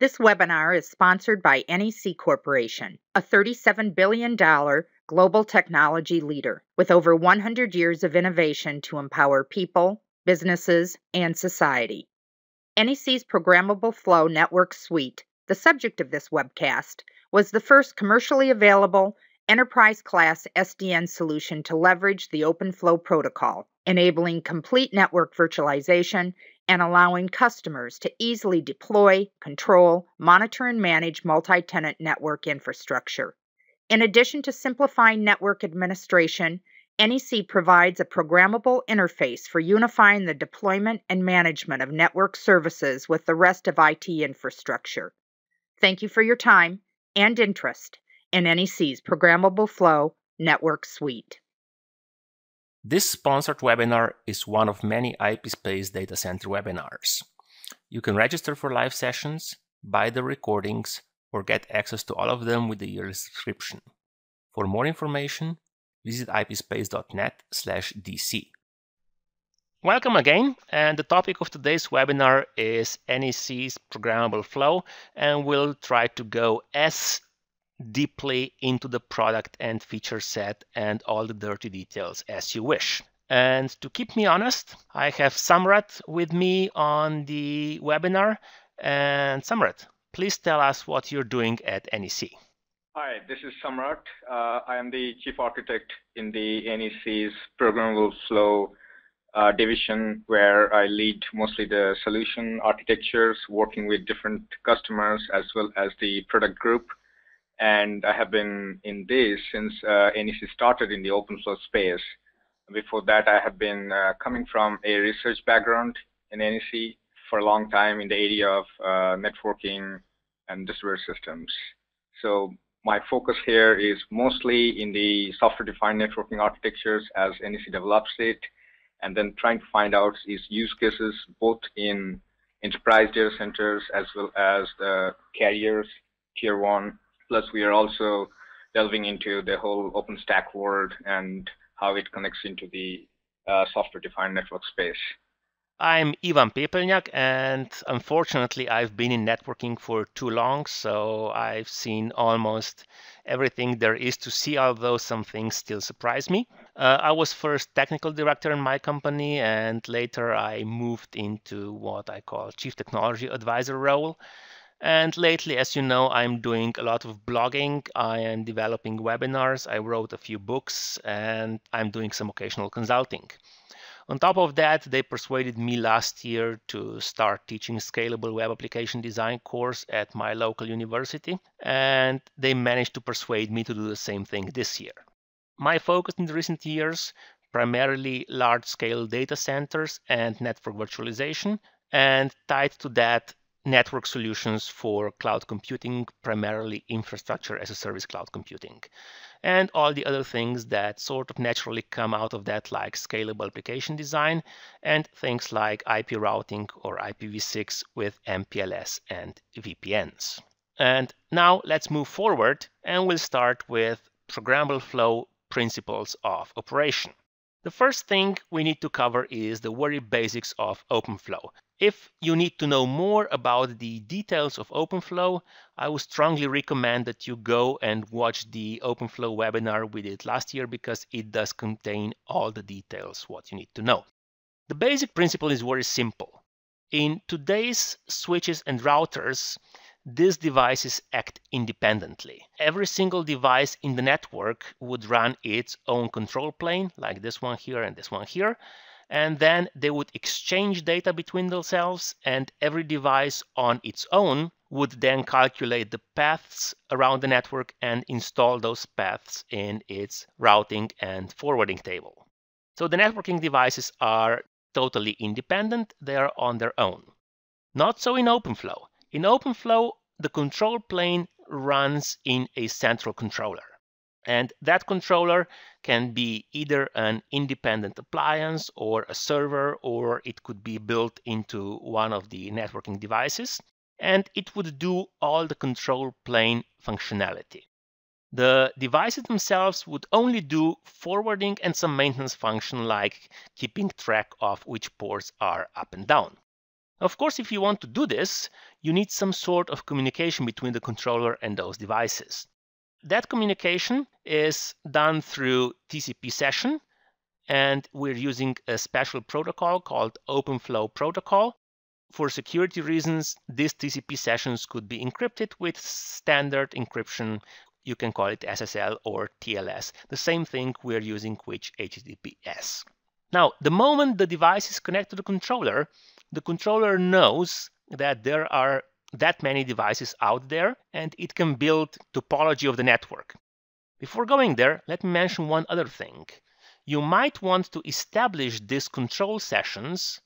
This webinar is sponsored by NEC Corporation, a $37 billion global technology leader with over 100 years of innovation to empower people, businesses, and society. NEC's Programmable Flow Network Suite, the subject of this webcast, was the first commercially available enterprise class SDN solution to leverage the OpenFlow protocol, enabling complete network virtualization and allowing customers to easily deploy, control, monitor, and manage multi tenant network infrastructure. In addition to simplifying network administration, NEC provides a programmable interface for unifying the deployment and management of network services with the rest of IT infrastructure. Thank you for your time and interest in NEC's Programmable Flow Network Suite. This sponsored webinar is one of many IP Space data center webinars. You can register for live sessions, buy the recordings, or get access to all of them with the yearly subscription. For more information, visit ipspace.net slash dc. Welcome again, and the topic of today's webinar is NEC's programmable flow, and we'll try to go as deeply into the product and feature set and all the dirty details as you wish. And to keep me honest, I have Samrat with me on the webinar. And Samrat, please tell us what you're doing at NEC. Hi, this is Samrat. Uh, I am the chief architect in the NEC's programmable flow uh, division, where I lead mostly the solution architectures, working with different customers as well as the product group and I have been in this since uh, NEC started in the open source space. Before that, I have been uh, coming from a research background in NEC for a long time in the area of uh, networking and distributed systems. So my focus here is mostly in the software-defined networking architectures as NEC develops it, and then trying to find out its use cases both in enterprise data centers as well as the carriers, tier one, Plus, we are also delving into the whole OpenStack world and how it connects into the uh, software-defined network space. I'm Ivan Pepelnyak, and unfortunately, I've been in networking for too long, so I've seen almost everything there is to see, although some things still surprise me. Uh, I was first technical director in my company, and later I moved into what I call chief technology advisor role. And lately, as you know, I'm doing a lot of blogging. I am developing webinars. I wrote a few books and I'm doing some occasional consulting. On top of that, they persuaded me last year to start teaching scalable web application design course at my local university, and they managed to persuade me to do the same thing this year. My focus in the recent years primarily large-scale data centers and network virtualization, and tied to that network solutions for cloud computing, primarily infrastructure as a service cloud computing, and all the other things that sort of naturally come out of that, like scalable application design and things like IP routing or IPv6 with MPLS and VPNs. And now let's move forward and we'll start with programmable flow principles of operation. The first thing we need to cover is the very basics of OpenFlow, if you need to know more about the details of OpenFlow, I would strongly recommend that you go and watch the OpenFlow webinar we did last year because it does contain all the details what you need to know. The basic principle is very simple. In today's switches and routers, these devices act independently. Every single device in the network would run its own control plane, like this one here and this one here, and then they would exchange data between themselves and every device on its own would then calculate the paths around the network and install those paths in its routing and forwarding table. So the networking devices are totally independent, they are on their own. Not so in OpenFlow. In OpenFlow, the control plane runs in a central controller. And that controller can be either an independent appliance or a server, or it could be built into one of the networking devices. And it would do all the control plane functionality. The devices themselves would only do forwarding and some maintenance function like keeping track of which ports are up and down. Of course, if you want to do this, you need some sort of communication between the controller and those devices. That communication is done through TCP session, and we're using a special protocol called OpenFlow protocol. For security reasons, these TCP sessions could be encrypted with standard encryption. You can call it SSL or TLS. The same thing we're using with HTTPS. Now, the moment the device is connected to the controller, the controller knows that there are that many devices out there and it can build topology of the network. Before going there, let me mention one other thing. You might want to establish these control sessions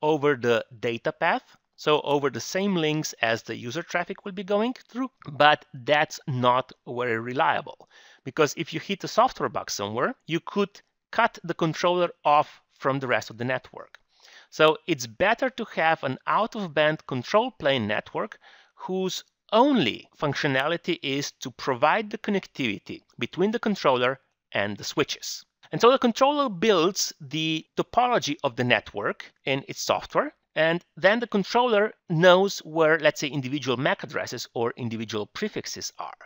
over the data path, so over the same links as the user traffic will be going through, but that's not very reliable. Because if you hit a software bug somewhere, you could cut the controller off from the rest of the network. So it's better to have an out-of-band control plane network whose only functionality is to provide the connectivity between the controller and the switches. And so the controller builds the topology of the network in its software, and then the controller knows where, let's say, individual MAC addresses or individual prefixes are.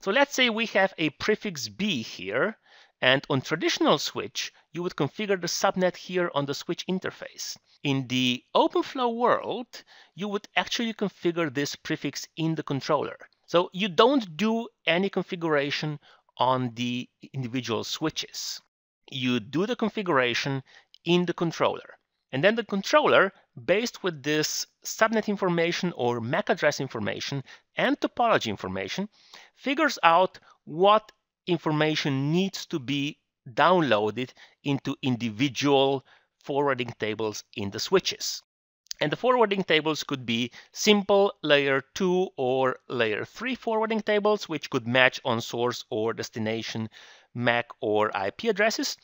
So let's say we have a prefix B here and on traditional switch, you would configure the subnet here on the switch interface. In the OpenFlow world, you would actually configure this prefix in the controller. So you don't do any configuration on the individual switches. You do the configuration in the controller. And then the controller, based with this subnet information or MAC address information and topology information, figures out what information needs to be downloaded into individual forwarding tables in the switches. And the forwarding tables could be simple layer 2 or layer 3 forwarding tables, which could match on source or destination MAC or IP addresses.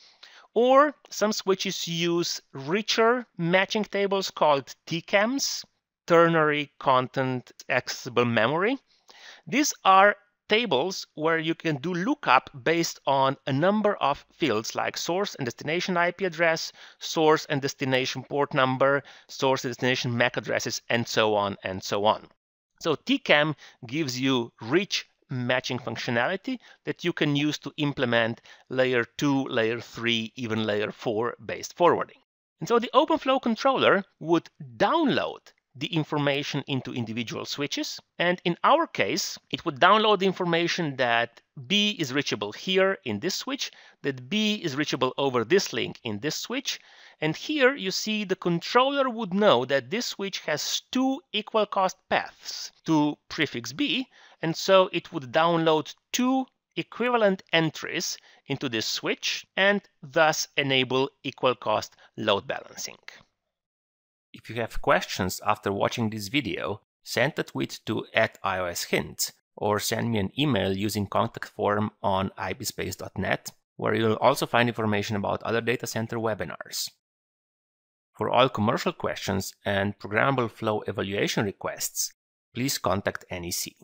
Or some switches use richer matching tables called TCAMs, ternary content accessible memory. These are tables where you can do lookup based on a number of fields like source and destination IP address, source and destination port number, source and destination MAC addresses, and so on and so on. So TCAM gives you rich matching functionality that you can use to implement layer 2, layer 3, even layer 4 based forwarding. And so the OpenFlow controller would download the information into individual switches. And in our case, it would download the information that B is reachable here in this switch, that B is reachable over this link in this switch. And here you see the controller would know that this switch has two equal cost paths to prefix B, and so it would download two equivalent entries into this switch and thus enable equal cost load balancing. If you have questions after watching this video, send a tweet to at iOSHint or send me an email using contact form on ibspace.net, where you'll also find information about other data center webinars. For all commercial questions and programmable flow evaluation requests, please contact NEC.